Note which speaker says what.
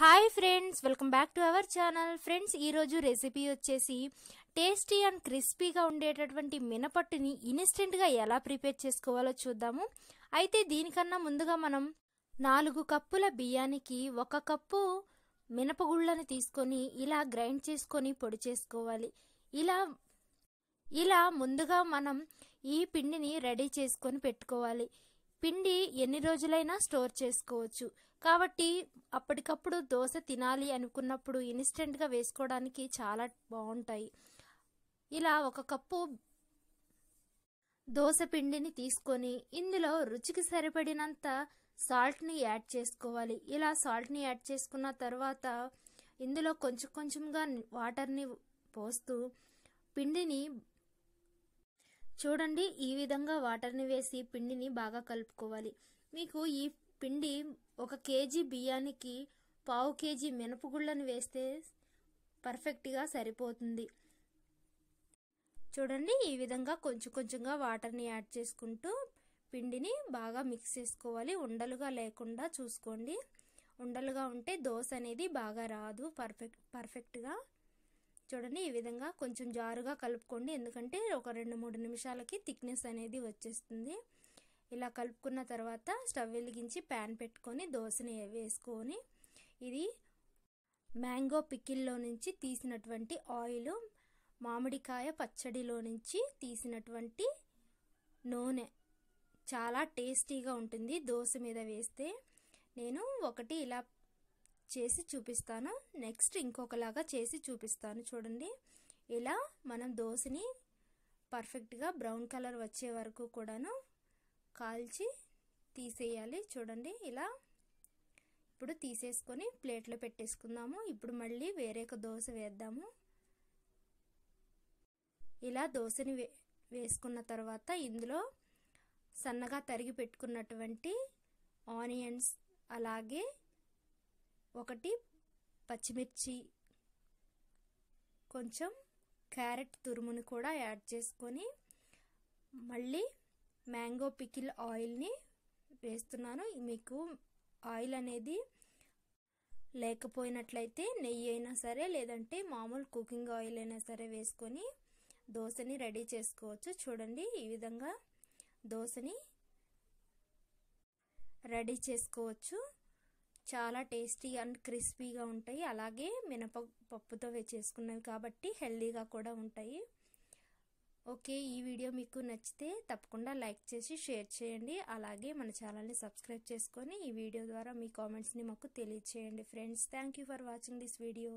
Speaker 1: hi friends welcome back to our channel friends ఈరోజు recipe వచ్చేసి tasty and క్రిస్పీగా ఉండేటటువంటి మినపట్టుని ఇన్స్టెంట్గా ఎలా ప్రిపేర్ చేసుకోవాలో చూద్దాము అయితే దీనికన్నా ముందుగా మనం నాలుగు కప్పుల బియ్యానికి ఒక కప్పు మినపగుళ్ళని తీసుకొని ఇలా గ్రైండ్ చేసుకొని పొడి చేసుకోవాలి ఇలా ఇలా ముందుగా మనం ఈ పిండిని రెడీ చేసుకొని పెట్టుకోవాలి పిండి ఎన్ని రోజులైనా స్టోర్ చేసుకోవచ్చు కాబట్టి అప్పటికప్పుడు దోశ తినాలి అనుకున్నప్పుడు ఇన్స్టెంట్గా వేసుకోవడానికి చాలా బాగుంటాయి ఇలా ఒక కప్పు దోశ పిండిని తీసుకొని ఇందులో రుచికి సరిపడినంత సాల్ట్ని యాడ్ చేసుకోవాలి ఇలా సాల్ట్ని యాడ్ చేసుకున్న తర్వాత ఇందులో కొంచెం కొంచెంగా వాటర్ని పోస్తూ పిండిని చూడండి ఈ విధంగా వాటర్ని వేసి పిండిని బాగా కలుపుకోవాలి మీకు ఈ పిండి ఒక కేజీ బియ్యానికి పావు కేజీ మినపగుళ్ళను వేస్తే పర్ఫెక్ట్గా సరిపోతుంది చూడండి ఈ విధంగా కొంచెం కొంచెంగా వాటర్ని యాడ్ చేసుకుంటూ పిండిని బాగా మిక్స్ చేసుకోవాలి ఉండలుగా లేకుండా చూసుకోండి ఉండలుగా ఉంటే దోశ అనేది బాగా రాదు పర్ఫెక్ట్ పర్ఫెక్ట్గా చూడండి ఈ విధంగా కొంచెం జారుగా కలుపుకోండి ఎందుకంటే ఒక రెండు మూడు నిమిషాలకి థిక్నెస్ అనేది వచ్చేస్తుంది ఇలా కలుపుకున్న తర్వాత స్టవ్ వెలిగించి ప్యాన్ పెట్టుకొని దోశని వేసుకొని ఇది మ్యాంగో పికిల్లో నుంచి తీసినటువంటి ఆయిల్ మామిడికాయ పచ్చడిలో నుంచి తీసినటువంటి నూనె చాలా టేస్టీగా ఉంటుంది దోశ మీద వేస్తే నేను ఒకటి ఇలా చేసి చూపిస్తాను నెక్స్ట్ ఇంకొకలాగా చేసి చూపిస్తాను చూడండి ఇలా మనం దోశని పర్ఫెక్ట్గా బ్రౌన్ కలర్ వచ్చే వరకు కూడాను కాల్చి తీసేయాలి చూడండి ఇలా ఇప్పుడు తీసేసుకొని ప్లేట్లో పెట్టేసుకుందాము ఇప్పుడు మళ్ళీ వేరే ఒక దోశ వేద్దాము ఇలా దోశని వేసుకున్న తర్వాత ఇందులో సన్నగా తరిగి పెట్టుకున్నటువంటి ఆనియన్స్ అలాగే ఒకటి పచ్చిమిర్చి కొంచెం క్యారెట్ తురుమును కూడా యాడ్ చేసుకొని మళ్ళీ మ్యాంగో పికిల్ ఆయిల్ని వేస్తున్నాను మీకు ఆయిల్ అనేది లేకపోయినట్లయితే నెయ్యి అయినా సరే లేదంటే మామూలు కుకింగ్ ఆయిల్ అయినా సరే వేసుకొని దోశని రెడీ చేసుకోవచ్చు చూడండి ఈ విధంగా దోశని రెడీ చేసుకోవచ్చు చాలా టేస్టీ అండ్ క్రిస్పీగా ఉంటాయి అలాగే మినపప్పుతో చేసుకున్నవి కాబట్టి హెల్దీగా కూడా ఉంటాయి ఓకే ఈ వీడియో మీకు నచ్చితే తప్పకుండా లైక్ చేసి షేర్ చేయండి అలాగే మన ఛానల్ని సబ్స్క్రైబ్ చేసుకొని ఈ వీడియో ద్వారా మీ కామెంట్స్ని మాకు తెలియచేయండి friends thank for watching this video